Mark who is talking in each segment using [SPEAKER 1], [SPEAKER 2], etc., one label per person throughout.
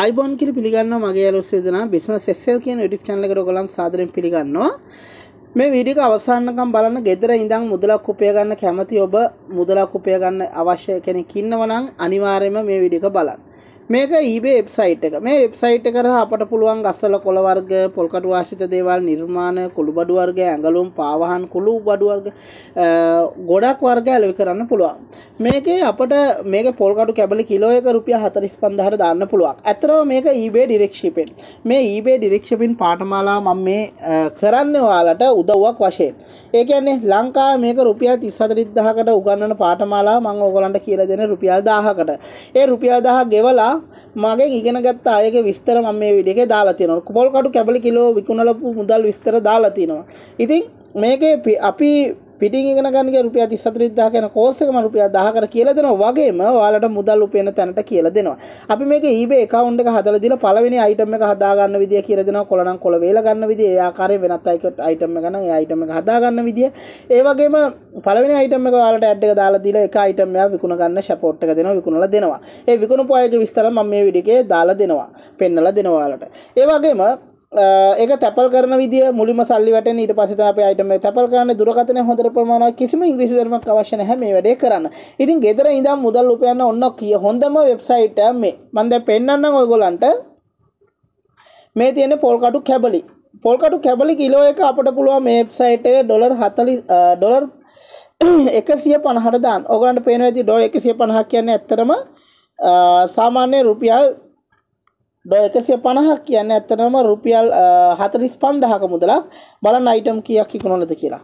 [SPEAKER 1] අයිබෝන් කිරි පිළිගන්න මගේ අලුත් දෙනා බිස්නස් එස්එල් කියන YouTube channel එකට ඔයගොල්ලන් සාදරයෙන් පිළිගන්නවා. මේ වීඩියෝ අවසානකම් බලන්න ගෙදර ඉඳන් මුදලක් උපය ගන්න කැමති ඔබ මුදලක් උපය ගන්න අවශ්‍ය කෙනෙක් ඉන්නවනම් අනිවාර්යයෙන්ම මේ වීඩියෝ එක බලන්න. මේක ඊබේ වෙබ්සයිට් එක මේ වෙබ්සයිට් කර අපට පුළුවන් ගස්සල කොළවර්ග පොල්කට වාශිත දේවල් නිර්මාණ කුළු බඩු වර්ග ඇඟලුම් පාවහන් කුළු බඩු වර්ග ගොඩක් වර්ග ඇලවි කරන්න පුළුවන් මේකේ අපට මේක පොල්කටු කැබලි කිලෝ එක රුපිය හතරිස් පන්දහට දාන්න පුළුවන් ඇතරව මේක ඊබේ ඩිරෙක්ෂිපෙන් මේ ඊබේ ඩිරෙක්ෂපින් පාටමාලා මම මේ කරන්න ඔයාලට උදව්වක් වශයෙන් ඒ කියන්නේ ලංකා මේක රුපියල් තිස් හතරිස් දහකට උගන්නන පාටමාලා මම ඕගලන්ට කියලා දෙන රුපියල් දාහකට ඒ රුපියල් දහ ගෙවලා නිසා මගේ ඉගෙනගත්ත අයගේ විස්තර මම මේ වීඩියෝ එකේ දාලා තියෙනවා. පොල් කටු කැබලි කිලෝ විකුණලපු මුදල් විස්තර දාලා තිනවා. ඉතින් මේකේ අපි පිටින් ඉගෙන ගන්න කියලා රුපියල් 34000 කරන කෝස් එකම රුපියල් 1000කට කියලා දෙනවා වගේම ඔයාලට මුදල් උපයන තැනට කියලා දෙනවා. අපි මේක eBay account එක හදලා දීලා පළවෙනි item එක හදා ගන්න විදිය කියලා දෙනවා. කොළණම් කොළ වේල ගන්න විදිය, ඒ ආකාරයෙන් වෙනත් item එක ගන්න, ඒ item එක හදා ගන්න විදිය. ඒ වගේම පළවෙනි item එක ඔයාලට ad එක දාලා දීලා එක item එකක් විකුණ ගන්න support එක දෙනවා, විකුණලා දෙනවා. ඒ විකුණපු අයගේ විස්තර මම මේ වීඩියෝ එකේ දාලා දෙනවා, පෙන්නලා දෙනවා ඔයාලට. ඒ වගේම ඒක තැපල් කරන විදිය මුලිම සල්ලි වැටෙන ඊට පස්සේ තමයි අපි අයිටම් එක තැපල් කරන්නේ දුරකථන හොඳට ප්‍රමාණවත් කිසිම ඉංග්‍රීසි දැනුමක් අවශ්‍ය නැහැ මේ වැඩේ කරන්න. ඉතින් ගෙදර ඉඳන් මුදල් උපයන්න ඔන්න කිය හොඳම වෙබ්සයිට් එක මේ. මම දැන් පෙන්නන්නම් ඔයගොල්ලන්ට මේ තියෙන පොල් කටු කැබලි. පොල් කටු කැබලි කිලෝ එක අපිට පුළුවන් මේ වෙබ්සයිට් එකේ ඩොලර් 40 ඩොලර් 150ට දාන්න. ඔයගොල්ලන්ට පේනවා ඇති ඩොලර් 150 කියන්නේ ඇත්තටම සාමාන්‍ය රුපියල් ඩො එකසිය පණහක් කියන්න ඇත්තනම රුපියල් හතරිස් පන්දහක මුදලක් බලන්න අයිටම් කියක් ඉක්ුණොලද කියලා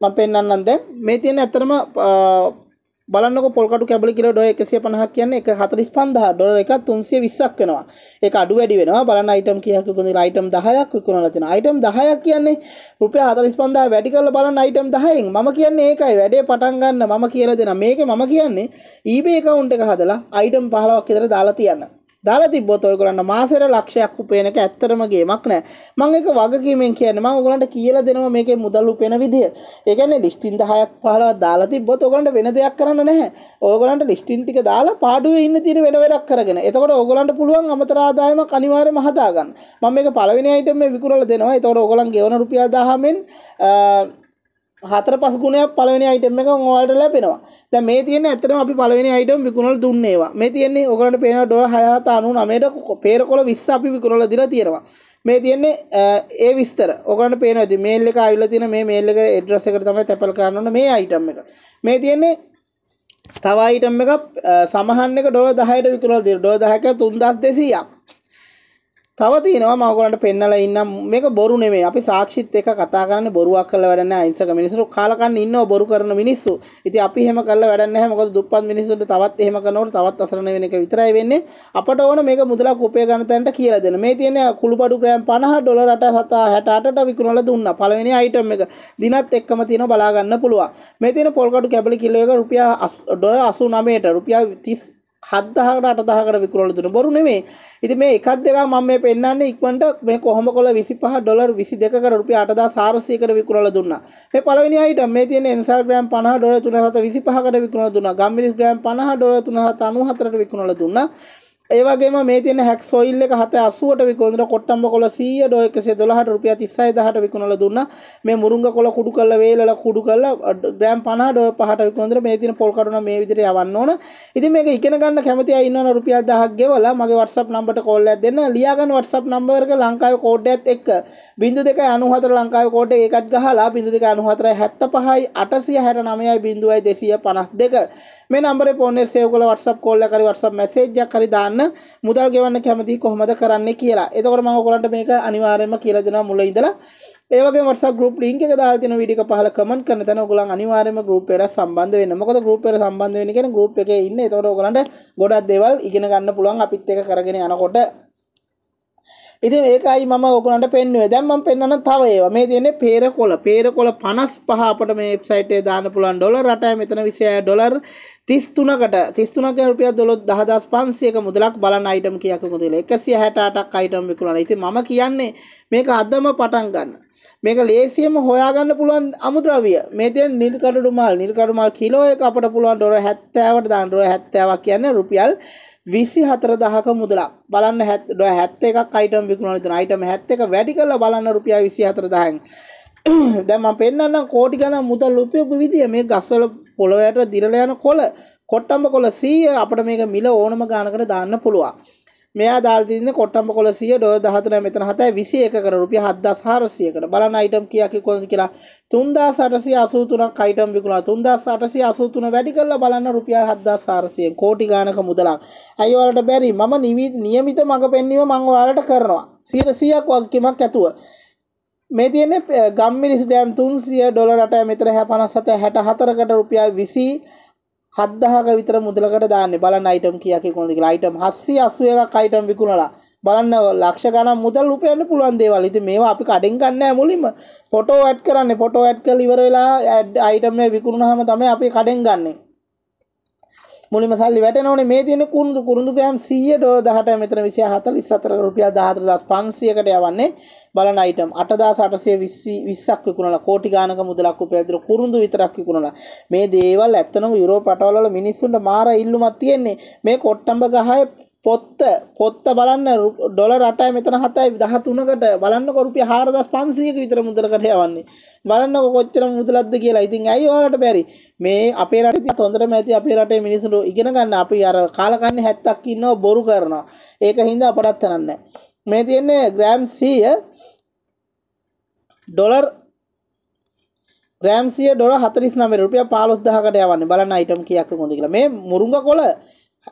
[SPEAKER 1] මම පෙන්වන්නම් දැන් මේ තියෙන ඇත්තටම බලන්නක පොල්කට කැබලි කියල ඩො එකසිය පනහක් කියන්න එක හතරිස් පන්දහ ඩොල එක තුන්සිය විස්සක් වෙනවා එක අඩු වැඩි වෙනවා බලන්න අයිටම් කියකුද අයිටම් දහයක් විකුණලතින අයිටම් දහයක් කියන්නේ රුපය හතරිස් පන්දා වැඩි කල බලන්න අයිටම් දහයෙන් මම කියන්නේ ඒකයි වැඩේ පටන්ගන්න මම කියල දෙෙන මේක මම කියන්නේ ඊබේ කවුන්ට එක හදලා අයිටම් පහලවක් කෙදර දාලා තියන්න දාලා තිබ්බොත් ඔයගොල්ලන්ට මාසෙට ලක්ෂයක් උපයන එක ඇත්තටම ගේමක් නෑ. මම ඒක වගකීමෙන් කියන්නේ මම ඔයගොල්ලන්ට කියලා දෙනවා මේකේ මුදල් උපයන විදිය. ඒ කියන්නේ ලිස්ටින් 10ක් 15ක් දාලා තිබ්බොත් ඔයගොල්ලන්ට වෙන දෙයක් කරන්න නැහැ. ඔයගොල්ලන්ට ලිස්ටින් ටික දාලා පාඩුවේ ඉන්න තියෙන වෙන වැඩක් කරගෙන. එතකොට ඔයගොල්ලන්ට පුළුවන් අමතර ආදායමක් අනිවාර්යයෙන්ම හදා ගන්න. මම මේක පළවෙනි අයිටම් මේ විකුණලා දෙනවා. එතකොට ඔයගොල්ලන් ගෙවන රුපියල් 1000 මෙන් හතර පස් ගුණයක් පළවෙනි අයිටම් එක ඔයාලට ලැබෙනවා. දැන් මේ තියෙන ඇත්තටම අපි පළවෙනි අයිටම් විකුණලා දුන්නේ ඒවා. මේ තියෙන්නේ ඔයගලන්ට පේන ඩොලර් 6799ට පෙරකොළ 20 අපි විකුණලා දීලා තියෙනවා. මේ තියෙන්නේ ඒ විස්තර. ඔයගලන්ට පේනවා. ඉතින් මේල් එක ආවිලා තියෙන මේ මේල් එක ඇඩ්‍රස් එකට තමයි තැපල් කරන්න ඕන මේ අයිටම් එක. මේ තියෙන්නේ තව අයිටම් එකක් සමහන් එක ඩොලර් 10ට විකුණලා දීලා. ඩොලර් 10ක 3200ක්. තව තියෙනවා මම ඔයගොල්ලන්ට පෙන්නලා ඉන්නම් මේක බොරු නෙමෙයි අපි සාක්ෂිත් එක්ක කතා කරන්නේ බොරුවක් කරලා වැඩ නැහැ අහිංසක මිනිස්සු කාලකන්න ඉන්නව බොරු කරන මිනිස්සු ඉතින් අපි එහෙම කරලා වැඩ නැහැ මොකද දුප්පත් මිනිස්සුන්ට තවත් එහෙම කරනකොට තවත් අසරණ වෙන එක විතරයි වෙන්නේ අපට ඕන මේක මුදලක් උපය ගන්න තැනට කියලා දෙන්න මේ තියෙන කුළුපඩු ග්‍රෑම් 50 ඩොලරට 768ට විකුණලා දුන්නා පළවෙනි අයිටම් එක දිනත් එක්කම තියෙනවා බලා ගන්න පුළුවන් මේ තියෙන පොල් කටු කැබලි කිලෝ එක රුපියල් ඩොලර් 89ට රුපියල් 30 7දහකට 8දහකට විකුණලා දුන්න බොරු නෙමෙයි. ඉතින් මේ එකක් දෙකක් මම මේ පෙන්නන්නේ ඉක්මනට මේ කොහොම කොල 25 ඩොලර් 22කට රුපියල් 8400කට විකුණලා දුන්නා. මේ පළවෙනි අයිටම් මේ තියෙන එන්සල් ග්‍රෑම් 50 ඩොලර් 3725කට විකුණලා දුන්නා. ගම්මිරිස් ග්‍රෑම් 50 ඩොලර් 3794කට විකුණලා දුන්නා. ඒ වගේම මේ තියෙන හැක් සොයිල් එක 780ට විකුණන කොට්ටම්බ කොළ 100 ඩෝ 112ට රුපියල් 36000ට විකුණලා දුන්නා මේ මුරුංග කොළ කුඩු කරලා වේලලා කුඩු කරලා ග්‍රෑම් 50 ඩෝ 5ට විකුණන මේ තියෙන පොල් කඩුණ මේ විදිහට යවන්න ඕන ඉතින් මේක ඉගෙන ගන්න කැමති අය ඉන්නවනම් රුපියල් 1000ක් ගෙවලා මගේ WhatsApp නම්බරට කෝල් එකක් දෙන්න ලියා ගන්න WhatsApp නම්බර එක ලංකාවේ කෝඩ් එකත් එක්ක 0294 ලංකාවේ කෝඩ් එක ඒකත් ගහලා 0294 75යි 869යි 0252 මේ නම්බරේ ෆෝන් එක සේව් කරලා WhatsApp කෝල් එකක් හරි WhatsApp මැසේජ් එකක් හරි දාන්න කරන්න මුදල් ගෙවන්න කැමති කොහොමද කරන්න කියලා එතකොට මම ඔයගලන්ට මේක අනිවාර්යයෙන්ම කියලා දෙනවා මුල ඉඳලා ඒ වගේ WhatsApp group link එක දාලා තියෙන වීඩියෝ එක පහල කමෙන්ට් කරන තැන ඔයගලන් අනිවාර්යයෙන්ම group එකට සම්බන්ධ වෙන්න. මොකද group එකට සම්බන්ධ වෙන්න කියන්නේ group එකේ ඉන්න. එතකොට ඔයගලන්ට ගොඩක් දේවල් ඉගෙන ගන්න පුළුවන් අපිත් එක කරගෙන යනකොට ඉතින් ඒකයි මම ඔයගලන්ට පෙන්වුවේ. දැන් මම පෙන්වන තව ඒවා. මේ තියෙන්නේ peerකොළ. peerකොළ 55 අපිට මේ වෙබ්සයිට් එකේ දාන්න පුළුවන් ඩොලර් රටයි මෙතන 26 ඩොලර් 33කට 33ක රුපියල් 12500ක මුදලක් බලන අයිටම් කීයක් කොහොමද 168ක් අයිටම් විකුණනවා. ඉතින් මම කියන්නේ මේක අදම පටන් ගන්න. මේක ලේසියෙන්ම හොයාගන්න පුළුවන් අමුද්‍රව්‍ය. මේ තියෙන නිල් කඩුළු මල්, නිල් කඩුළු මල් කිලෝ එක අපිට පුළුවන් ඩොලර් 70කට දාන්න. ඩොලර් 70ක් කියන්නේ රුපියල් විසි හතර දහක මුදලක් බලන්න හැත් හැත්ත එකක් අයිටම් විකුණන තුන අයිටම හැත්ත එක වැඩි කල බලන්න රුපියා විසි හතර දහන් දැම පෙන්න්නම් කෝටි ගන මුදල් ලුපයපු විදිිය මේ ගස්වල පොළොවයට දිරල යන කොල කොට්ටම්ම කොල සීය අපට මේක මිල ඕනම ගානකට දාන්න පුළුවන් මෙයා දාලා තියෙන කොට්ටම්බ කොළ 100 ඩොලර් 13 මෙතන 7යි 21කට රුපියල් 7400කට බලන්න අයිටම් කීයක් කොහොමද කියලා 3883ක් අයිටම් විකුණා 3883 වැඩි කරලා බලන්න රුපියල් 7400 කෝටි ගානක මුදලක් අය ඔයාලට බැරි මම નિયમિત මඟ පෙන්වීම මම ඔයාලට කරනවා 100ක් වගකීමක් ඇතුව මේ තියෙන ගම්මිරිස් ග්‍රෑම් 300 ඩොලර් 8යි මෙතන 57 64කට රුපියල් 20 හත්දහක විතර මුදලකට දාන්න බලන්න අයිටම් කියක් කොඳ කියලා අයිටම් හස්සේ අසුව එකක් අයිටම් විකුණලා බලන්න ලක්ෂ ගණන් මුදල් උපයන්න පුළුවන් දේවල්. ඉතින් මේවා අපි කඩෙන් ගන්නෑ මුලින්ම. ෆොටෝ ඇඩ් කරන්නේ. ෆොටෝ ඇඩ් කරලා ඉවර වෙලා ඇඩ් අයිටම් එක විකුණුනහම තමයි අපි කඩෙන් ගන්නේ. මුලිම සල්ලි වැටනවනේ මේ තියෙන කුරුඳු කුරුඳු ග්‍රෑම් 100ට 18 මෙතන 26 44 රුපියල් 14500කට යවන්නේ බලන අයිටම් 8820 20ක් විකුණලා කෝටි ගානක මුදලක් උපයද්දර කුරුඳු විතරක් විකුණලා මේ දේවල් ඇත්තනම යුරෝප රටවල මිනිස්සුන්ට මාර ඉල්ලුමක් තියෙන්නේ මේ කොට්ටම්බ ගහේ පොත්ත පොත්ත බලන්න ඩොලර් 8යි මෙතන 7යි 13කට බලන්නකො රුපියල් 4500ක විතර මුදලකට යවන්නේ බලන්නකො කොච්චර මුදලක්ද කියලා. ඉතින් ඇයි ඔයාලට බැරි? මේ අපේ රටේ තියෙන තොඳරම ඇති අපේ රටේ මිනිස්සු ඉගෙන ගන්න අපි අර කාලකන්නේ 70ක් ඉන්නව බොරු කරනවා. ඒක හින්දා අපටත් තරන්නේ මේ තියෙන්නේ ග්‍රෑම් 100 ඩොලර් ග්‍රෑම් 100 ඩොලර් 49 රුපියල් 15000කට යවන්නේ. බලන්න අයිටම් කීයක් කොහොමද කියලා. මේ මුරුංග කොළ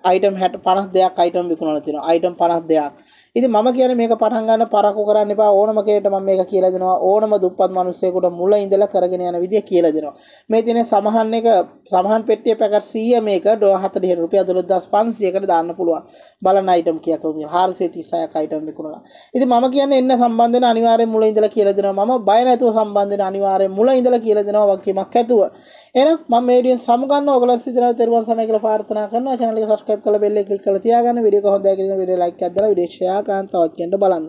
[SPEAKER 1] අයිටම් හැට පනස් දෙයක් අයිටම් විකුණල තින අයිටම් පනස් දෙයක් ඉතින් මම කියන්නේ මේක පටන් ගන්න පරක්කු කරන්න එපා ඕනම කෙනෙක්ට මම මේක කියලා දෙනවා ඕනම දුප්පත් මිනිස්සෙකුට මුල ඉඳලා කරගෙන යන විදිය කියලා දෙනවා මේ තියෙන සමහන් එක සමහන් පෙට්ටිය පැකට් 100 මේක 40000 රුපියල් 12500කට දාන්න පුළුවන් බලන්න අයිටම් කීයක් වුණා 436ක් අයිටම් විකුණලා ඉතින් මම කියන්නේ එන්න සම්බන්ධ වෙන අනිවාර්යෙන් මුල ඉඳලා කියලා දෙනවා මම බය නැතුව සම්බන්ධ වෙන අනිවාර්යෙන් මුල ඉඳලා කියලා දෙනවා වගකීමක් ඇතුව එහෙනම් මම මේ වීඩියෝ සමගන්න ඔයගොල්ලෝ සිතන තෙරුවන් සරණයි කියලා ප්‍රාර්ථනා කරනවා channel එක subscribe කරලා bell එක click කරලා තියාගන්න වීඩියෝ එක හොඳයි කියලා වීඩියෝ like එකක් දාලා වීඩියෝ share සහ කාන්තාවක් කියන්ට බලන්න